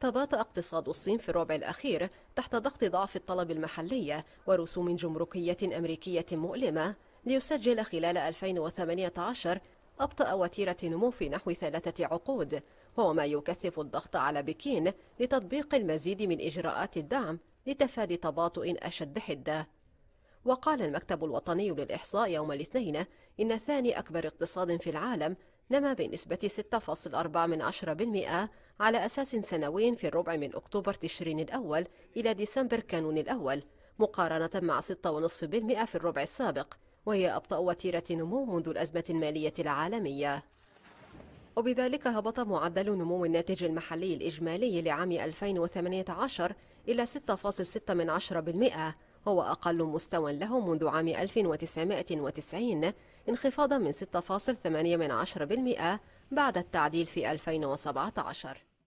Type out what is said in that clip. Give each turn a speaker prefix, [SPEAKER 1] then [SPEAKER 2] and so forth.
[SPEAKER 1] تباطأ اقتصاد الصين في الربع الأخير تحت ضغط ضعف الطلب المحلي ورسوم جمركية أمريكية مؤلمة ليسجل خلال 2018 أبطأ وتيرة نمو في نحو ثلاثة عقود وهو ما يكثف الضغط على بكين لتطبيق المزيد من إجراءات الدعم لتفادي تباطؤ أشد حدة وقال المكتب الوطني للإحصاء يوم الاثنين إن ثاني أكبر اقتصاد في العالم نما بنسبة 6.4% على أساس سنوي في الربع من أكتوبر تشرين الأول إلى ديسمبر كانون الأول مقارنة مع 6.5% في الربع السابق وهي أبطأ وتيرة نمو منذ الأزمة المالية العالمية وبذلك هبط معدل نمو الناتج المحلي الإجمالي لعام 2018 إلى 6.6% هو أقل مستوى له منذ عام 1990 انخفاضا من 6.8% بعد التعديل في 2017